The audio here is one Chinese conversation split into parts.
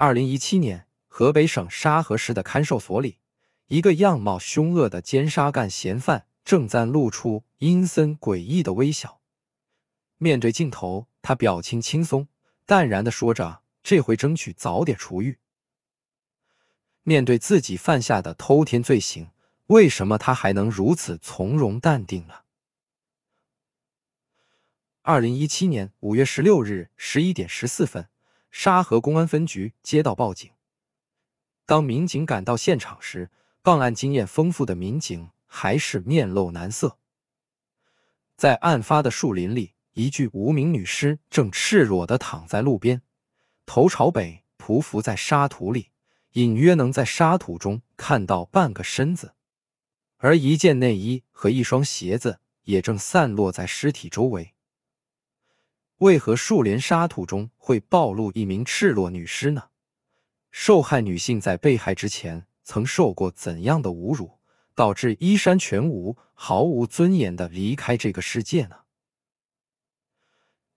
二零一七年，河北省沙河市的看守所里，一个样貌凶恶的奸杀干嫌犯正在露出阴森诡异的微笑。面对镜头，他表情轻松、淡然的说着：“这回争取早点出狱。”面对自己犯下的偷天罪行，为什么他还能如此从容淡定呢？二零一七年五月十六日十一点十四分。沙河公安分局接到报警，当民警赶到现场时，办案经验丰富的民警还是面露难色。在案发的树林里，一具无名女尸正赤裸地躺在路边，头朝北，匍匐在沙土里，隐约能在沙土中看到半个身子，而一件内衣和一双鞋子也正散落在尸体周围。为何树林沙土中会暴露一名赤裸女尸呢？受害女性在被害之前曾受过怎样的侮辱，导致衣衫全无、毫无尊严的离开这个世界呢？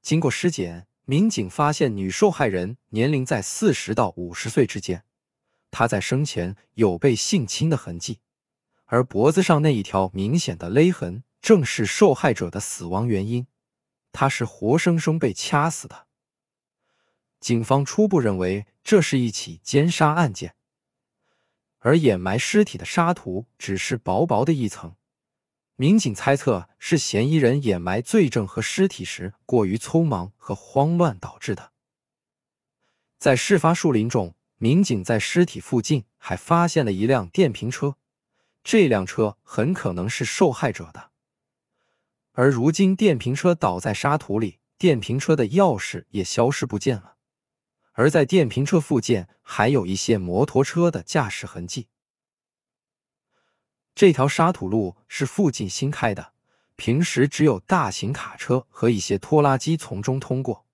经过尸检，民警发现女受害人年龄在四十到五十岁之间，她在生前有被性侵的痕迹，而脖子上那一条明显的勒痕正是受害者的死亡原因。他是活生生被掐死的。警方初步认为这是一起奸杀案件，而掩埋尸体的沙土只是薄薄的一层。民警猜测是嫌疑人掩埋罪证和尸体时过于匆忙和慌乱导致的。在事发树林中，民警在尸体附近还发现了一辆电瓶车，这辆车很可能是受害者的。而如今，电瓶车倒在沙土里，电瓶车的钥匙也消失不见了。而在电瓶车附近，还有一些摩托车的驾驶痕迹。这条沙土路是附近新开的，平时只有大型卡车和一些拖拉机从中通过。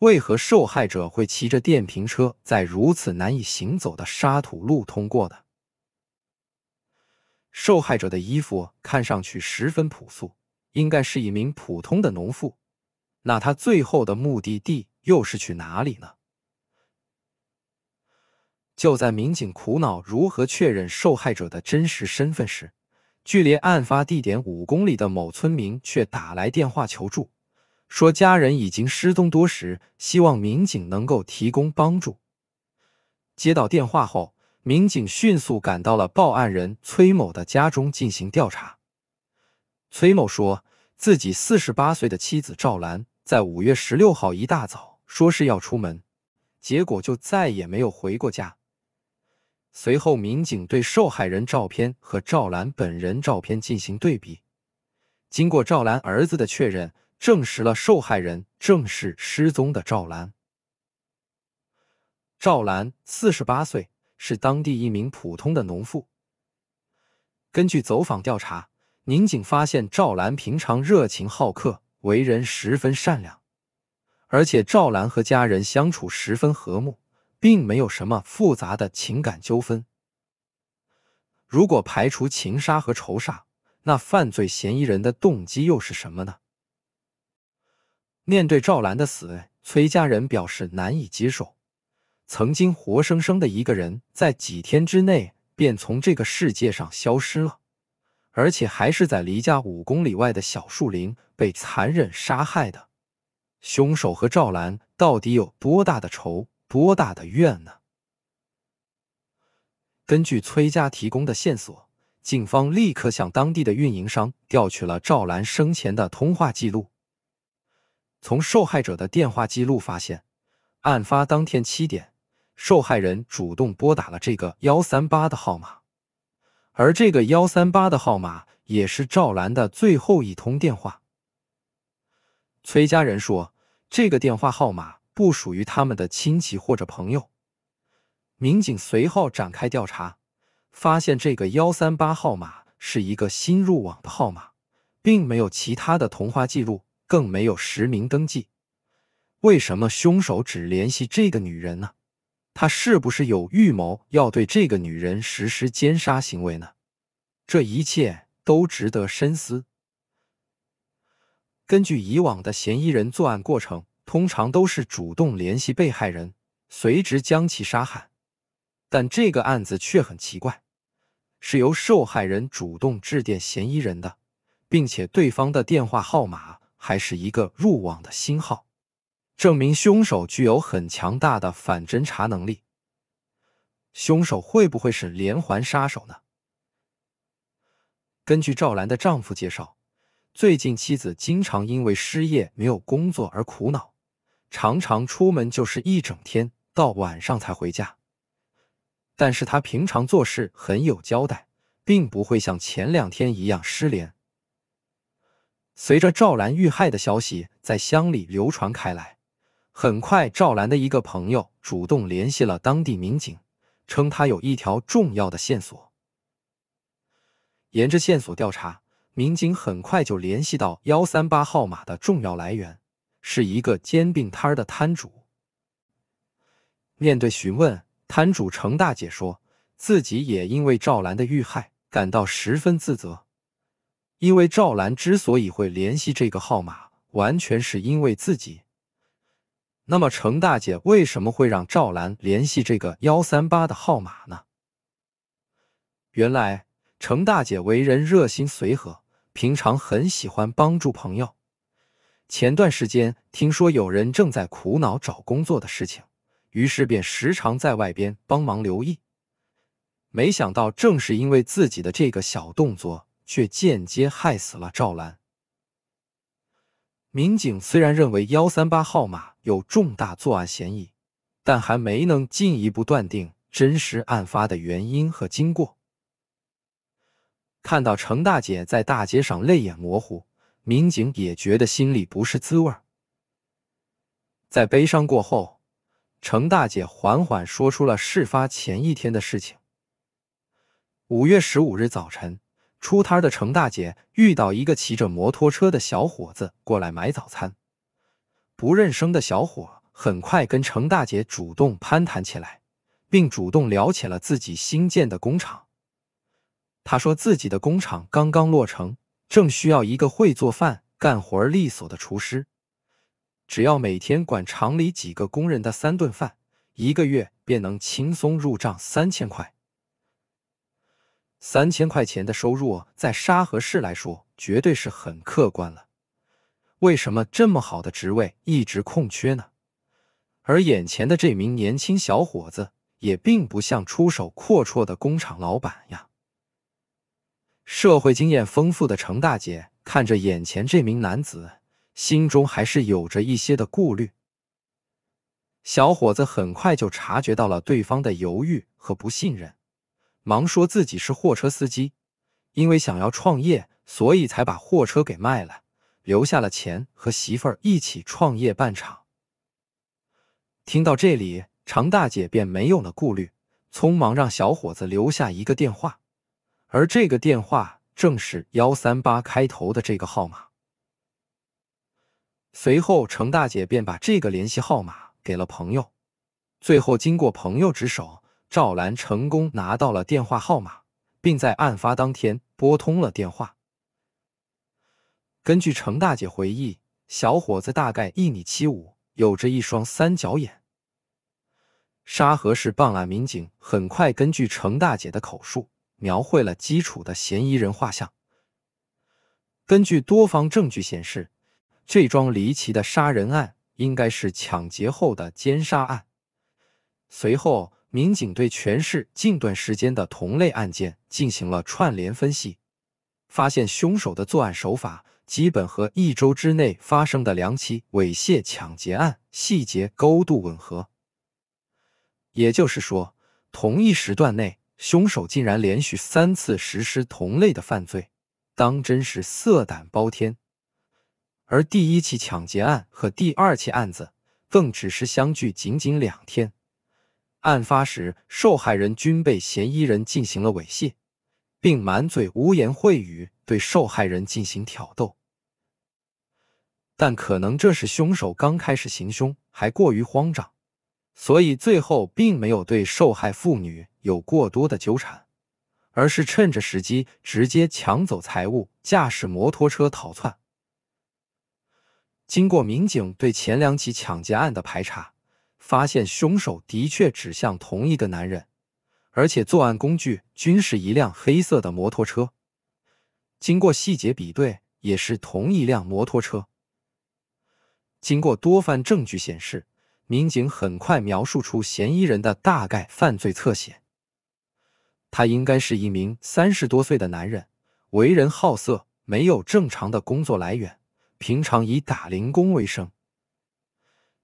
为何受害者会骑着电瓶车在如此难以行走的沙土路通过的？受害者的衣服看上去十分朴素。应该是一名普通的农妇，那她最后的目的地又是去哪里呢？就在民警苦恼如何确认受害者的真实身份时，距离案发地点五公里的某村民却打来电话求助，说家人已经失踪多时，希望民警能够提供帮助。接到电话后，民警迅速赶到了报案人崔某的家中进行调查。崔某说。自己四十八岁的妻子赵兰在五月十六号一大早说是要出门，结果就再也没有回过家。随后，民警对受害人照片和赵兰本人照片进行对比，经过赵兰儿子的确认，证实了受害人正是失踪的赵兰。赵兰四十八岁，是当地一名普通的农妇。根据走访调查。民警发现赵兰平常热情好客，为人十分善良，而且赵兰和家人相处十分和睦，并没有什么复杂的情感纠纷。如果排除情杀和仇杀，那犯罪嫌疑人的动机又是什么呢？面对赵兰的死，崔家人表示难以接受，曾经活生生的一个人，在几天之内便从这个世界上消失了。而且还是在离家五公里外的小树林被残忍杀害的。凶手和赵兰到底有多大的仇、多大的怨呢？根据崔家提供的线索，警方立刻向当地的运营商调取了赵兰生前的通话记录。从受害者的电话记录发现，案发当天七点，受害人主动拨打了这个幺三八的号码。而这个幺三八的号码也是赵兰的最后一通电话。崔家人说，这个电话号码不属于他们的亲戚或者朋友。民警随后展开调查，发现这个幺三八号码是一个新入网的号码，并没有其他的通话记录，更没有实名登记。为什么凶手只联系这个女人呢？他是不是有预谋要对这个女人实施奸杀行为呢？这一切都值得深思。根据以往的嫌疑人作案过程，通常都是主动联系被害人，随之将其杀害。但这个案子却很奇怪，是由受害人主动致电嫌疑人的，并且对方的电话号码还是一个入网的新号。证明凶手具有很强大的反侦查能力。凶手会不会是连环杀手呢？根据赵兰的丈夫介绍，最近妻子经常因为失业没有工作而苦恼，常常出门就是一整天，到晚上才回家。但是她平常做事很有交代，并不会像前两天一样失联。随着赵兰遇害的消息在乡里流传开来。很快，赵兰的一个朋友主动联系了当地民警，称他有一条重要的线索。沿着线索调查，民警很快就联系到幺三八号码的重要来源，是一个煎饼摊儿的摊主。面对询问，摊主程大姐说，自己也因为赵兰的遇害感到十分自责，因为赵兰之所以会联系这个号码，完全是因为自己。那么，程大姐为什么会让赵兰联系这个幺三八的号码呢？原来，程大姐为人热心随和，平常很喜欢帮助朋友。前段时间听说有人正在苦恼找工作的事情，于是便时常在外边帮忙留意。没想到，正是因为自己的这个小动作，却间接害死了赵兰。民警虽然认为幺三八号码。有重大作案嫌疑，但还没能进一步断定真实案发的原因和经过。看到程大姐在大街上泪眼模糊，民警也觉得心里不是滋味。在悲伤过后，程大姐缓缓说出了事发前一天的事情。五月十五日早晨，出摊的程大姐遇到一个骑着摩托车的小伙子过来买早餐。不认生的小伙很快跟程大姐主动攀谈起来，并主动聊起了自己新建的工厂。他说自己的工厂刚刚落成，正需要一个会做饭、干活利索的厨师。只要每天管厂里几个工人的三顿饭，一个月便能轻松入账三千块。三千块钱的收入在沙河市来说，绝对是很可观了。为什么这么好的职位一直空缺呢？而眼前的这名年轻小伙子也并不像出手阔绰的工厂老板呀。社会经验丰富的程大姐看着眼前这名男子，心中还是有着一些的顾虑。小伙子很快就察觉到了对方的犹豫和不信任，忙说自己是货车司机，因为想要创业，所以才把货车给卖了。留下了钱和媳妇儿一起创业办厂。听到这里，常大姐便没有了顾虑，匆忙让小伙子留下一个电话，而这个电话正是幺三八开头的这个号码。随后，程大姐便把这个联系号码给了朋友，最后经过朋友之手，赵兰成功拿到了电话号码，并在案发当天拨通了电话。根据程大姐回忆，小伙子大概一米七五，有着一双三角眼。沙河市办案民警很快根据程大姐的口述，描绘了基础的嫌疑人画像。根据多方证据显示，这桩离奇的杀人案应该是抢劫后的奸杀案。随后，民警对全市近段时间的同类案件进行了串联分析，发现凶手的作案手法。基本和一周之内发生的两起猥亵、抢劫案细节高度吻合。也就是说，同一时段内，凶手竟然连续三次实施同类的犯罪，当真是色胆包天。而第一起抢劫案和第二起案子，更只是相距仅仅两天。案发时，受害人均被嫌疑人进行了猥亵，并满嘴污言秽语。对受害人进行挑逗，但可能这是凶手刚开始行凶还过于慌张，所以最后并没有对受害妇女有过多的纠缠，而是趁着时机直接抢走财物，驾驶摩托车逃窜。经过民警对前两起抢劫案的排查，发现凶手的确指向同一个男人，而且作案工具均是一辆黑色的摩托车。经过细节比对，也是同一辆摩托车。经过多番证据显示，民警很快描述出嫌疑人的大概犯罪侧写。他应该是一名三十多岁的男人，为人好色，没有正常的工作来源，平常以打零工为生。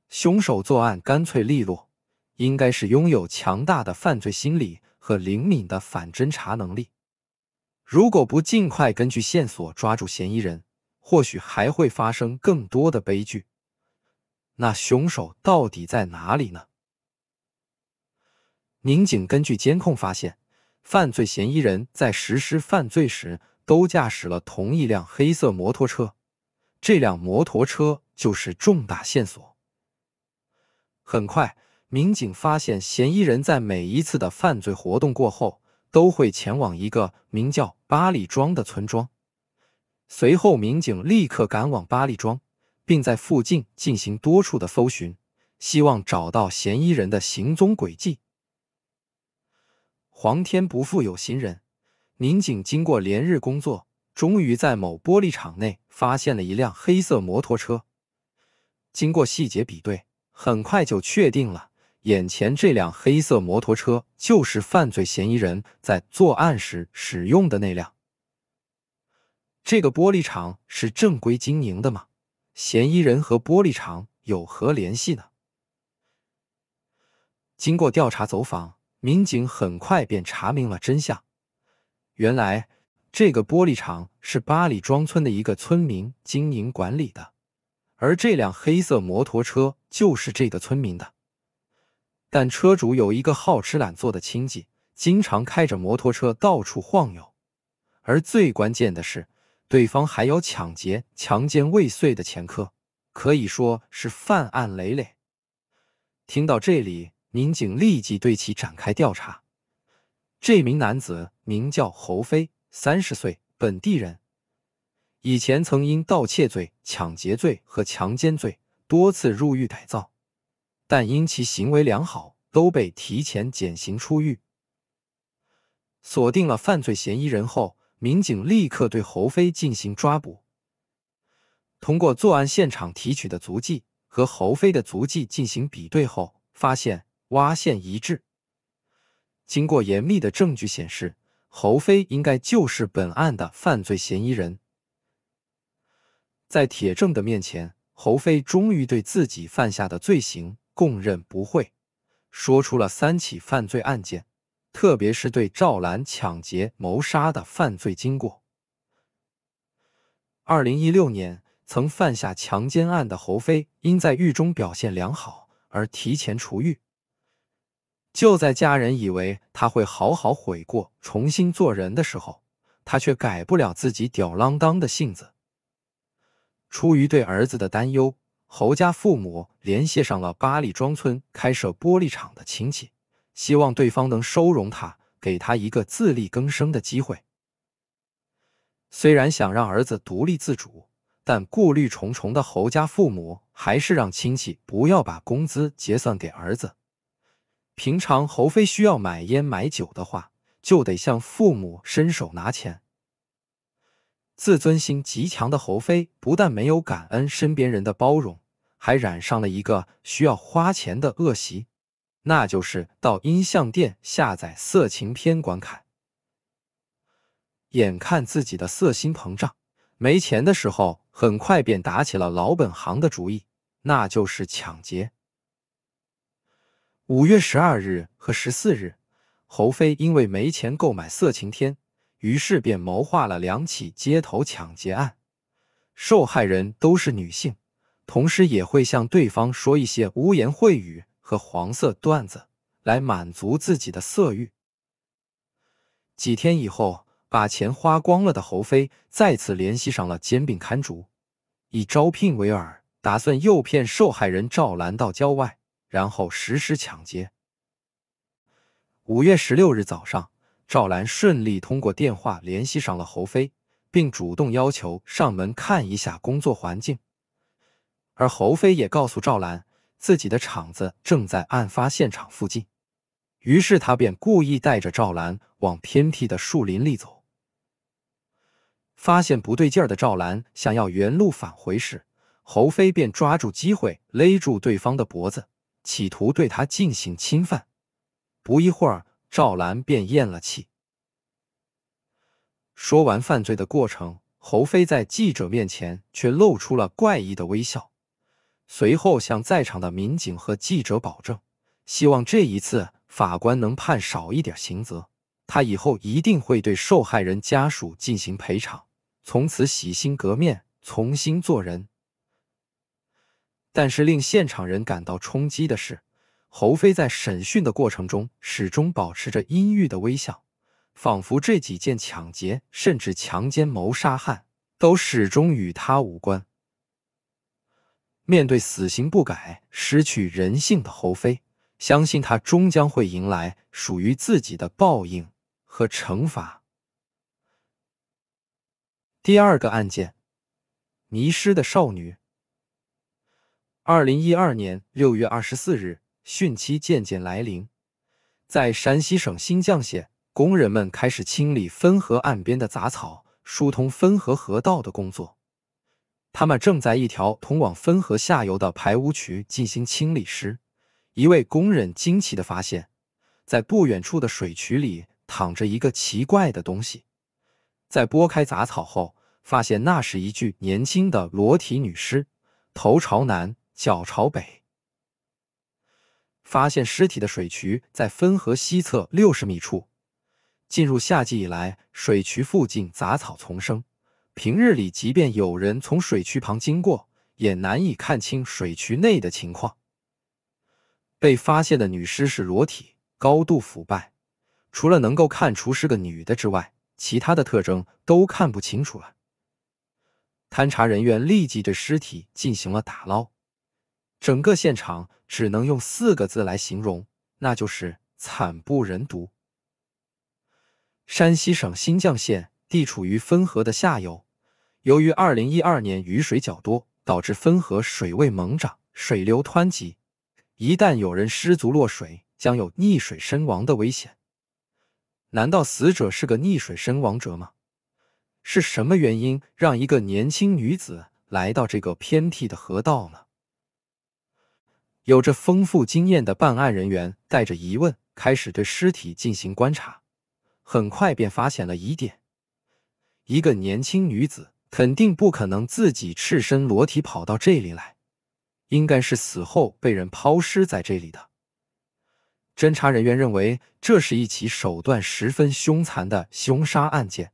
凶手作案干脆利落，应该是拥有强大的犯罪心理和灵敏的反侦查能力。如果不尽快根据线索抓住嫌疑人，或许还会发生更多的悲剧。那凶手到底在哪里呢？民警根据监控发现，犯罪嫌疑人在实施犯罪时都驾驶了同一辆黑色摩托车，这辆摩托车就是重大线索。很快，民警发现嫌疑人在每一次的犯罪活动过后。都会前往一个名叫八里庄的村庄。随后，民警立刻赶往八里庄，并在附近进行多处的搜寻，希望找到嫌疑人的行踪轨迹。皇天不负有心人，民警经过连日工作，终于在某玻璃厂内发现了一辆黑色摩托车。经过细节比对，很快就确定了。眼前这辆黑色摩托车就是犯罪嫌疑人在作案时使用的那辆。这个玻璃厂是正规经营的吗？嫌疑人和玻璃厂有何联系呢？经过调查走访，民警很快便查明了真相。原来，这个玻璃厂是八里庄村的一个村民经营管理的，而这辆黑色摩托车就是这个村民的。但车主有一个好吃懒做的亲戚，经常开着摩托车到处晃悠。而最关键的是，对方还有抢劫、强奸未遂的前科，可以说是犯案累累。听到这里，民警立即对其展开调查。这名男子名叫侯飞，三十岁，本地人，以前曾因盗窃罪、抢劫罪和强奸罪多次入狱改造。但因其行为良好，都被提前减刑出狱。锁定了犯罪嫌疑人后，民警立刻对侯飞进行抓捕。通过作案现场提取的足迹和侯飞的足迹进行比对后，发现挖线一致。经过严密的证据显示，侯飞应该就是本案的犯罪嫌疑人。在铁证的面前，侯飞终于对自己犯下的罪行。供认不讳，说出了三起犯罪案件，特别是对赵兰抢劫谋杀的犯罪经过。二零一六年曾犯下强奸案的侯飞，因在狱中表现良好而提前出狱。就在家人以为他会好好悔过，重新做人的时候，他却改不了自己吊郎当的性子。出于对儿子的担忧。侯家父母联系上了八里庄村开设玻璃厂的亲戚，希望对方能收容他，给他一个自力更生的机会。虽然想让儿子独立自主，但顾虑重重的侯家父母还是让亲戚不要把工资结算给儿子。平常侯飞需要买烟买酒的话，就得向父母伸手拿钱。自尊心极强的侯飞不但没有感恩身边人的包容。还染上了一个需要花钱的恶习，那就是到音像店下载色情片观看。眼看自己的色心膨胀，没钱的时候，很快便打起了老本行的主意，那就是抢劫。五月十二日和十四日，侯飞因为没钱购买色情片，于是便谋划了两起街头抢劫案，受害人都是女性。同时也会向对方说一些污言秽语和黄色段子，来满足自己的色欲。几天以后，把钱花光了的侯飞再次联系上了煎饼摊主，以招聘为饵，打算诱骗受害人赵兰到郊外，然后实施抢劫。五月十六日早上，赵兰顺利通过电话联系上了侯飞，并主动要求上门看一下工作环境。而侯飞也告诉赵兰，自己的厂子正在案发现场附近，于是他便故意带着赵兰往偏僻的树林里走。发现不对劲儿的赵兰想要原路返回时，侯飞便抓住机会勒住对方的脖子，企图对他进行侵犯。不一会儿，赵兰便咽了气。说完犯罪的过程，侯飞在记者面前却露出了怪异的微笑。随后向在场的民警和记者保证，希望这一次法官能判少一点刑责。他以后一定会对受害人家属进行赔偿，从此洗心革面，重新做人。但是令现场人感到冲击的是，侯飞在审讯的过程中始终保持着阴郁的微笑，仿佛这几件抢劫甚至强奸谋杀案都始终与他无关。面对死刑不改、失去人性的侯飞，相信他终将会迎来属于自己的报应和惩罚。第二个案件：迷失的少女。二零一二年六月二十四日，汛期渐渐来临，在山西省新绛县，工人们开始清理汾河岸边的杂草，疏通汾河河道的工作。他们正在一条通往汾河下游的排污渠进行清理时，一位工人惊奇地发现，在不远处的水渠里躺着一个奇怪的东西。在拨开杂草后，发现那是一具年轻的裸体女尸，头朝南，脚朝北。发现尸体的水渠在汾河西侧六十米处。进入夏季以来，水渠附近杂草丛生。平日里，即便有人从水渠旁经过，也难以看清水渠内的情况。被发现的女尸是裸体，高度腐败，除了能够看出是个女的之外，其他的特征都看不清楚了。勘查人员立即对尸体进行了打捞，整个现场只能用四个字来形容，那就是惨不忍睹。山西省新绛县地处于汾河的下游。由于二零一二年雨水较多，导致汾河水位猛涨，水流湍急。一旦有人失足落水，将有溺水身亡的危险。难道死者是个溺水身亡者吗？是什么原因让一个年轻女子来到这个偏僻的河道呢？有着丰富经验的办案人员带着疑问开始对尸体进行观察，很快便发现了疑点：一个年轻女子。肯定不可能自己赤身裸体跑到这里来，应该是死后被人抛尸在这里的。侦查人员认为，这是一起手段十分凶残的凶杀案件。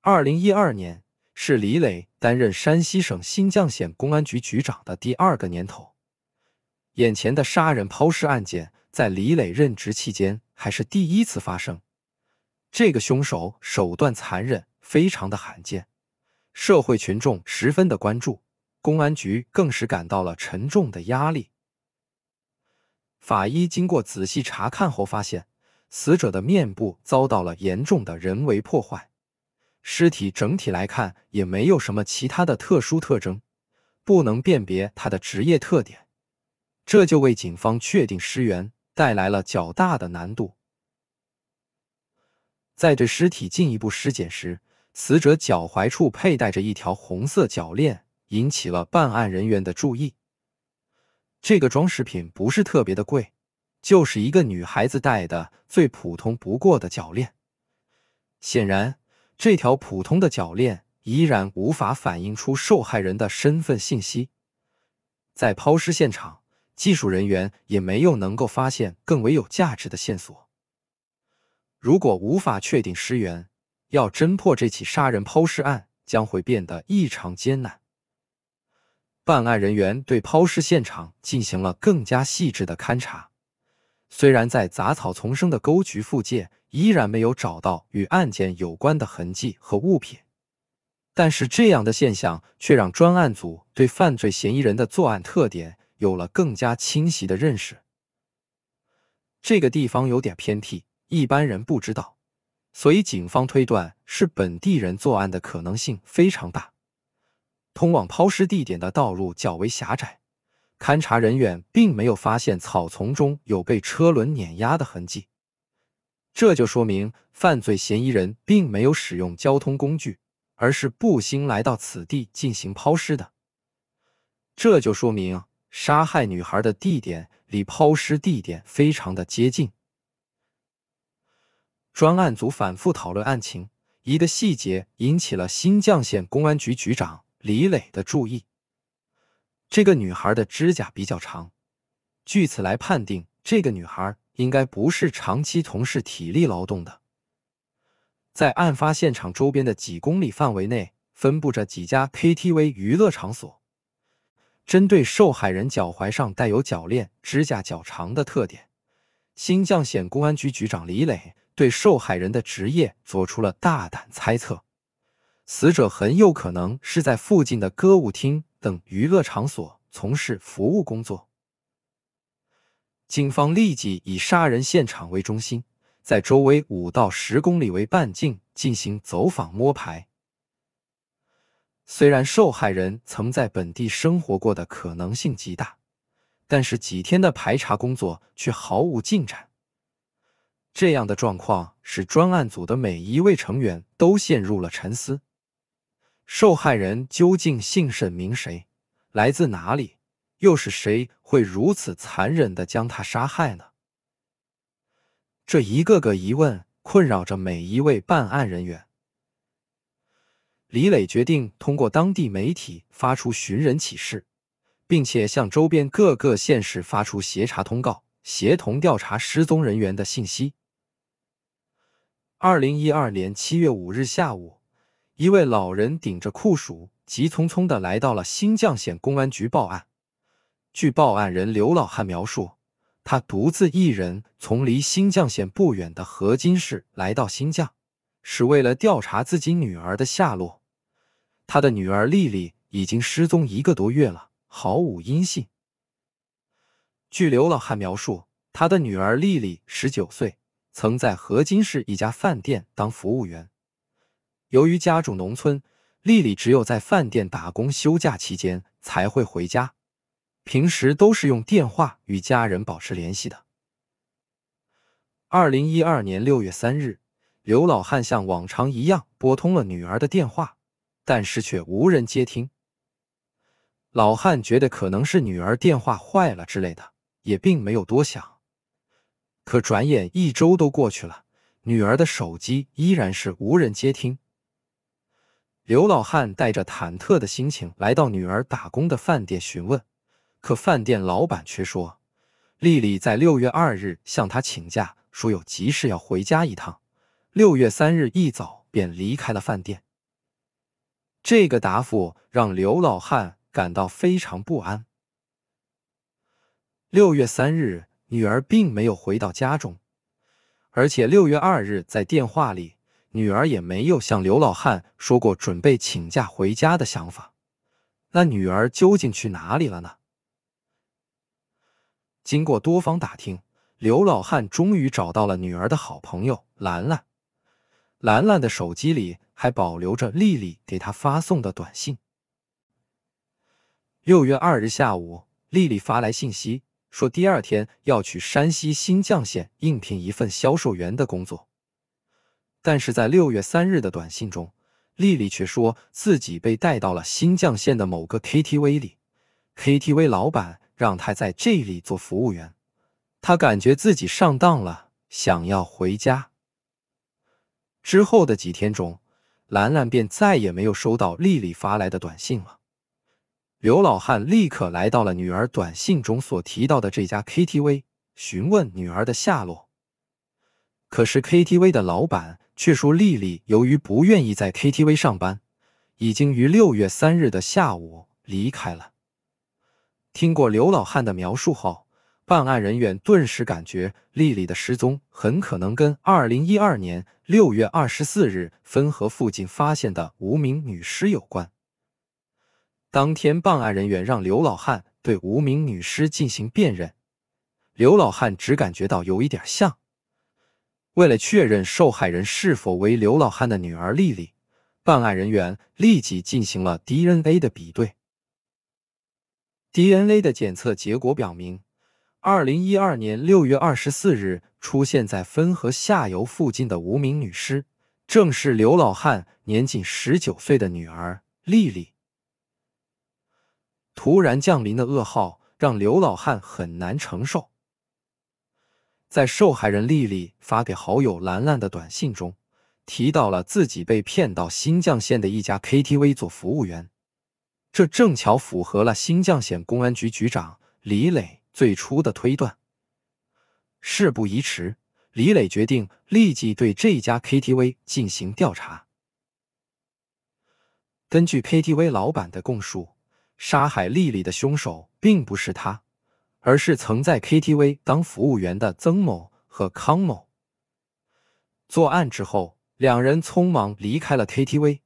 二零一二年是李磊担任山西省新绛县公安局局长的第二个年头，眼前的杀人抛尸案件在李磊任职期间还是第一次发生。这个凶手手段残忍，非常的罕见。社会群众十分的关注，公安局更是感到了沉重的压力。法医经过仔细查看后发现，死者的面部遭到了严重的人为破坏，尸体整体来看也没有什么其他的特殊特征，不能辨别他的职业特点，这就为警方确定尸源带来了较大的难度。在对尸体进一步尸检时，死者脚踝处佩戴着一条红色脚链，引起了办案人员的注意。这个装饰品不是特别的贵，就是一个女孩子戴的最普通不过的脚链。显然，这条普通的脚链依然无法反映出受害人的身份信息。在抛尸现场，技术人员也没有能够发现更为有价值的线索。如果无法确定尸源，要侦破这起杀人抛尸案将会变得异常艰难。办案人员对抛尸现场进行了更加细致的勘查，虽然在杂草丛生的沟渠附近依然没有找到与案件有关的痕迹和物品，但是这样的现象却让专案组对犯罪嫌疑人的作案特点有了更加清晰的认识。这个地方有点偏僻，一般人不知道。所以，警方推断是本地人作案的可能性非常大。通往抛尸地点的道路较为狭窄，勘查人员并没有发现草丛中有被车轮碾压的痕迹，这就说明犯罪嫌疑人并没有使用交通工具，而是步行来到此地进行抛尸的。这就说明杀害女孩的地点离抛尸地点非常的接近。专案组反复讨论案情，一个细节引起了新绛县公安局局长李磊的注意。这个女孩的指甲比较长，据此来判定，这个女孩应该不是长期从事体力劳动的。在案发现场周边的几公里范围内，分布着几家 KTV 娱乐场所。针对受害人脚踝上带有脚链、指甲较长的特点，新绛县公安局局长李磊。对受害人的职业做出了大胆猜测，死者很有可能是在附近的歌舞厅等娱乐场所从事服务工作。警方立即以杀人现场为中心，在周围五到十公里为半径进行走访摸排。虽然受害人曾在本地生活过的可能性极大，但是几天的排查工作却毫无进展。这样的状况使专案组的每一位成员都陷入了沉思：受害人究竟姓甚名谁，来自哪里？又是谁会如此残忍的将他杀害呢？这一个个疑问困扰着每一位办案人员。李磊决定通过当地媒体发出寻人启事，并且向周边各个县市发出协查通告，协同调查失踪人员的信息。二零一二年七月五日下午，一位老人顶着酷暑，急匆匆的来到了新绛县公安局报案。据报案人刘老汉描述，他独自一人从离新绛县不远的河津市来到新绛，是为了调查自己女儿的下落。他的女儿丽丽已经失踪一个多月了，毫无音信。据刘老汉描述，他的女儿丽丽十九岁。曾在河津市一家饭店当服务员。由于家住农村，丽丽只有在饭店打工休假期间才会回家，平时都是用电话与家人保持联系的。二零一二年六月三日，刘老汉像往常一样拨通了女儿的电话，但是却无人接听。老汉觉得可能是女儿电话坏了之类的，也并没有多想。可转眼一周都过去了，女儿的手机依然是无人接听。刘老汉带着忐忑的心情来到女儿打工的饭店询问，可饭店老板却说，丽丽在六月二日向他请假，说有急事要回家一趟，六月三日一早便离开了饭店。这个答复让刘老汉感到非常不安。六月三日。女儿并没有回到家中，而且六月二日，在电话里，女儿也没有向刘老汉说过准备请假回家的想法。那女儿究竟去哪里了呢？经过多方打听，刘老汉终于找到了女儿的好朋友兰兰。兰兰的手机里还保留着丽丽给她发送的短信。六月二日下午，丽丽发来信息。说第二天要去山西新绛县应聘一份销售员的工作，但是在六月三日的短信中，丽丽却说自己被带到了新绛县的某个 KTV 里，KTV 老板让她在这里做服务员，她感觉自己上当了，想要回家。之后的几天中，兰兰便再也没有收到丽丽发来的短信了。刘老汉立刻来到了女儿短信中所提到的这家 KTV，询问女儿的下落。可是 KTV 的老板却说，丽丽由于不愿意在 KTV 上班，已经于六月三日的下午离开了。听过刘老汉的描述后，办案人员顿时感觉丽丽的失踪很可能跟2012年六月二十四日分河附近发现的无名女尸有关。当天，办案人员让刘老汉对无名女尸进行辨认。刘老汉只感觉到有一点像。为了确认受害人是否为刘老汉的女儿丽丽，办案人员立即进行了 DNA 的比对。DNA 的检测结果表明，二零一二年六月二十四日出现在汾河下游附近的无名女尸，正是刘老汉年仅十九岁的女儿丽丽。突然降临的噩耗让刘老汉很难承受。在受害人丽丽发给好友兰兰的短信中，提到了自己被骗到新绛县的一家 KTV 做服务员，这正巧符合了新绛县公安局局长李磊最初的推断。事不宜迟，李磊决定立即对这家 KTV 进行调查。根据 KTV 老板的供述。杀害丽丽的凶手并不是他，而是曾在 KTV 当服务员的曾某和康某。作案之后，两人匆忙离开了 KTV。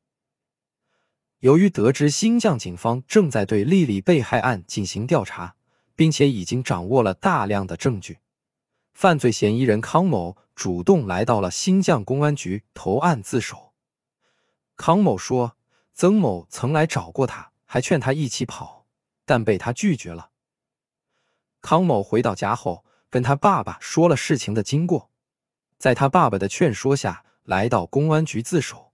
由于得知新疆警方正在对丽丽被害案进行调查，并且已经掌握了大量的证据，犯罪嫌疑人康某主动来到了新疆公安局投案自首。康某说：“曾某曾来找过他。”还劝他一起跑，但被他拒绝了。康某回到家后，跟他爸爸说了事情的经过，在他爸爸的劝说下，来到公安局自首。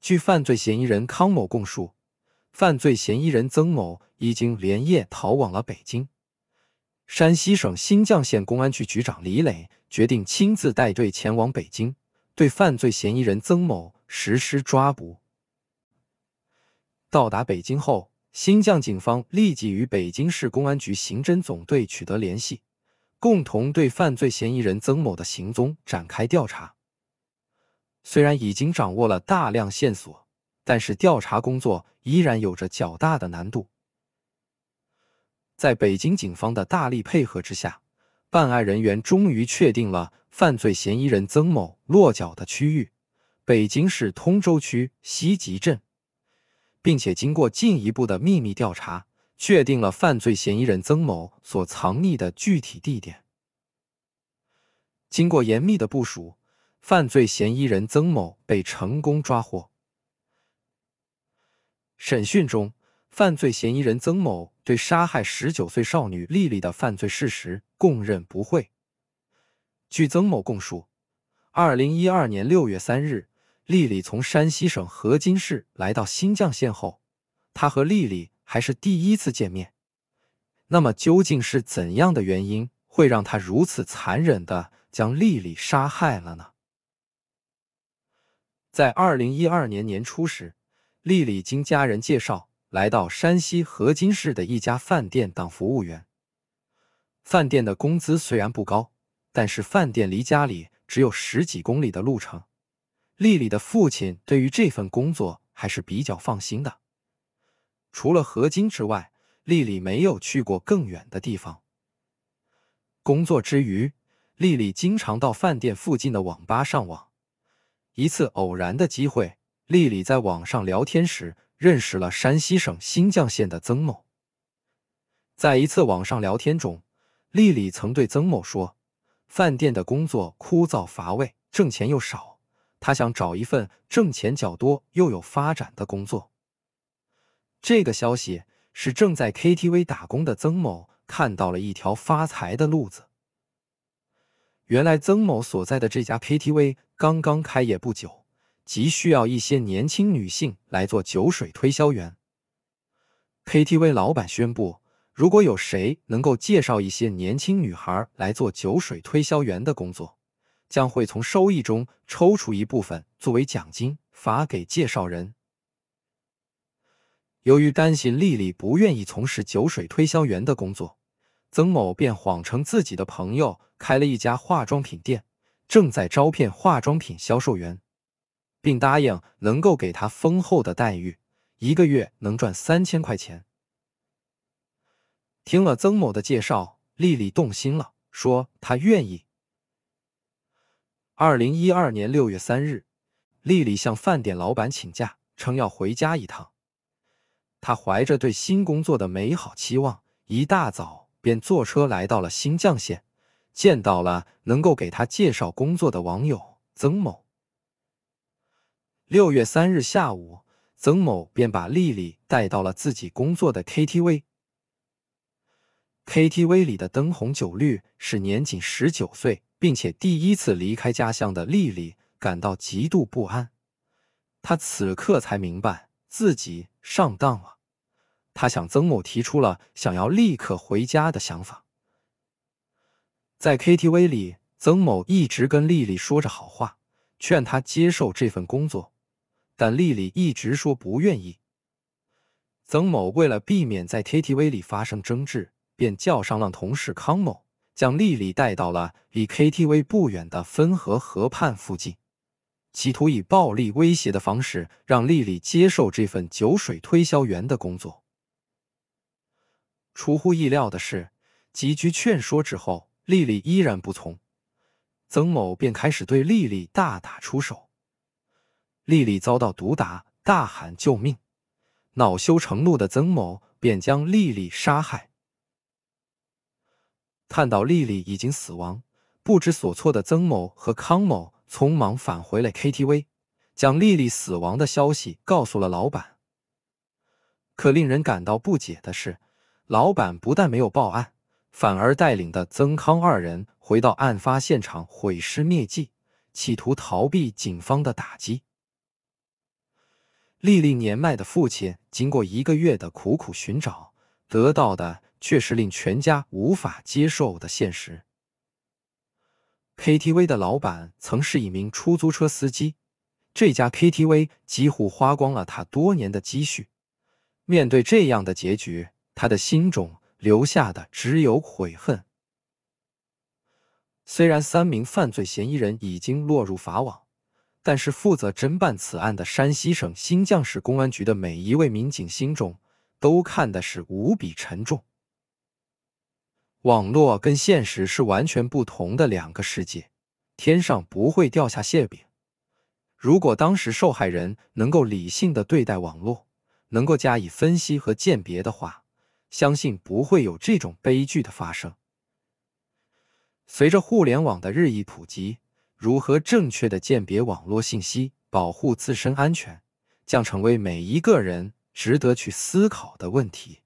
据犯罪嫌疑人康某供述，犯罪嫌疑人曾某已经连夜逃往了北京。山西省新绛县公安局局长李磊决定亲自带队前往北京，对犯罪嫌疑人曾某实施抓捕。到达北京后，新疆警方立即与北京市公安局刑侦总队取得联系，共同对犯罪嫌疑人曾某的行踪展开调查。虽然已经掌握了大量线索，但是调查工作依然有着较大的难度。在北京警方的大力配合之下，办案人员终于确定了犯罪嫌疑人曾某落脚的区域——北京市通州区西集镇。并且经过进一步的秘密调查，确定了犯罪嫌疑人曾某所藏匿的具体地点。经过严密的部署，犯罪嫌疑人曾某被成功抓获。审讯中，犯罪嫌疑人曾某对杀害十九岁少女丽丽的犯罪事实供认不讳。据曾某供述，二零一二年六月三日。丽丽从山西省河津市来到新绛县后，他和丽丽还是第一次见面。那么，究竟是怎样的原因会让他如此残忍的将丽丽杀害了呢？在二零一二年年初时，丽丽经家人介绍来到山西河津市的一家饭店当服务员。饭店的工资虽然不高，但是饭店离家里只有十几公里的路程。丽丽的父亲对于这份工作还是比较放心的。除了何晶之外，丽丽没有去过更远的地方。工作之余，丽丽经常到饭店附近的网吧上网。一次偶然的机会，丽丽在网上聊天时认识了山西省新绛县的曾某。在一次网上聊天中，丽丽曾对曾某说：“饭店的工作枯燥乏味，挣钱又少。”他想找一份挣钱较多又有发展的工作。这个消息是正在 KTV 打工的曾某看到了一条发财的路子。原来曾某所在的这家 KTV 刚刚开业不久，急需要一些年轻女性来做酒水推销员。KTV 老板宣布，如果有谁能够介绍一些年轻女孩来做酒水推销员的工作。将会从收益中抽出一部分作为奖金发给介绍人。由于担心丽丽不愿意从事酒水推销员的工作，曾某便谎称自己的朋友开了一家化妆品店，正在招聘化妆品销售员，并答应能够给她丰厚的待遇，一个月能赚三千块钱。听了曾某的介绍，丽丽动心了，说她愿意。二零一二年六月三日，丽丽向饭店老板请假，称要回家一趟。她怀着对新工作的美好期望，一大早便坐车来到了新绛县，见到了能够给她介绍工作的网友曾某。六月三日下午，曾某便把丽丽带到了自己工作的 KTV。KTV 里的灯红酒绿，是年仅十九岁。并且第一次离开家乡的丽丽感到极度不安，她此刻才明白自己上当了。她向曾某提出了想要立刻回家的想法。在 KTV 里，曾某一直跟丽丽说着好话，劝她接受这份工作，但丽丽一直说不愿意。曾某为了避免在 KTV 里发生争执，便叫上了同事康某。将丽丽带到了离 KTV 不远的汾河河畔附近，企图以暴力威胁的方式让丽丽接受这份酒水推销员的工作。出乎意料的是，几句劝说之后，丽丽依然不从，曾某便开始对丽丽大打出手。丽丽遭到毒打，大喊救命。恼羞成怒的曾某便将丽丽杀害。看到丽丽已经死亡，不知所措的曾某和康某匆忙返回了 KTV，将丽丽死亡的消息告诉了老板。可令人感到不解的是，老板不但没有报案，反而带领的曾康二人回到案发现场毁尸灭迹，企图逃避警方的打击。丽丽年迈的父亲经过一个月的苦苦寻找，得到的。却是令全家无法接受的现实。KTV 的老板曾是一名出租车司机，这家 KTV 几乎花光了他多年的积蓄。面对这样的结局，他的心中留下的只有悔恨。虽然三名犯罪嫌疑人已经落入法网，但是负责侦办此案的山西省新绛市公安局的每一位民警心中都看的是无比沉重。网络跟现实是完全不同的两个世界，天上不会掉下馅饼。如果当时受害人能够理性的对待网络，能够加以分析和鉴别的话，相信不会有这种悲剧的发生。随着互联网的日益普及，如何正确的鉴别网络信息，保护自身安全，将成为每一个人值得去思考的问题。